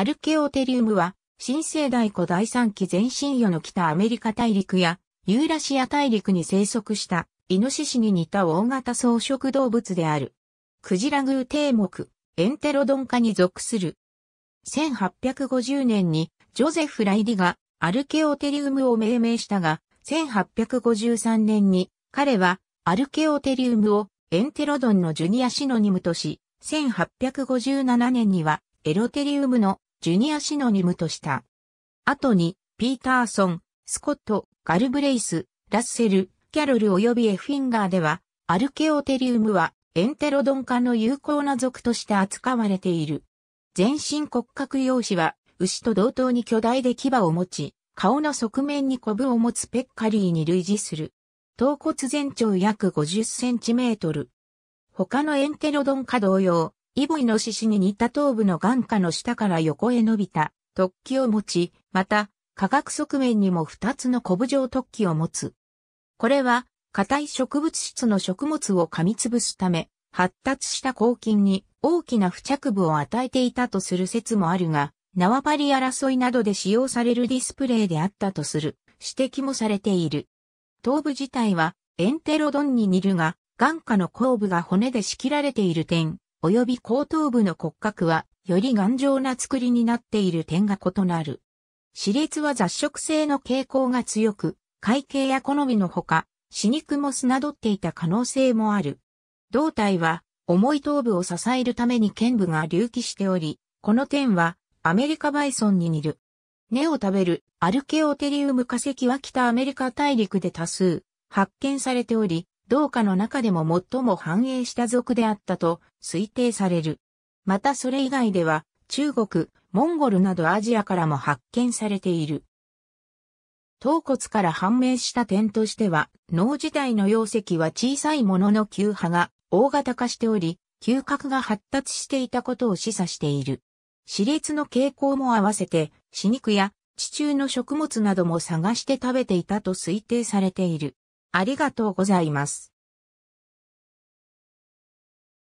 アルケオテリウムは、新生代古第三期前身与の北アメリカ大陸や、ユーラシア大陸に生息した、イノシシに似た大型草食動物である。クジラグーテイ目、エンテロドン科に属する。1850年に、ジョゼフ・ライディが、アルケオテリウムを命名したが、1853年に、彼は、アルケオテリウムを、エンテロドンのジュニアシノニムとし、1857年には、エロテリウムのジュニアシノニムとした。後に、ピーターソン、スコット、ガルブレイス、ラッセル、キャロル及びエフィンガーでは、アルケオテリウムはエンテロドン科の有効な属として扱われている。全身骨格用紙は、牛と同等に巨大で牙を持ち、顔の側面にコブを持つペッカリーに類似する。頭骨全長約50センチメートル。他のエンテロドン科同様、イボイノシシに似た頭部の眼下の下から横へ伸びた突起を持ち、また、化学側面にも2つのコブ状突起を持つ。これは、硬い植物質の食物を噛みつぶすため、発達した抗菌に大きな付着部を与えていたとする説もあるが、縄張り争いなどで使用されるディスプレイであったとする指摘もされている。頭部自体はエンテロドンに似るが、眼下の後部が骨で仕切られている点、及び後頭部の骨格は、より頑丈な作りになっている点が異なる。歯列は雑食性の傾向が強く、会計や好みのほか、歯肉も砂どっていた可能性もある。胴体は、重い頭部を支えるために剣部が隆起しており、この点は、アメリカバイソンに似る。根を食べるアルケオテリウム化石は北アメリカ大陸で多数発見されており、同かの中でも最も繁栄した族であったと推定される。またそれ以外では、中国、モンゴルなどアジアからも発見されている。頭骨から判明した点としては、脳自体の容積は小さいものの球波が大型化しており、嗅覚が発達していたことを示唆している。熾烈の傾向も合わせて、死肉や地中の食物なども探して食べていたと推定されている。ありがとうございます。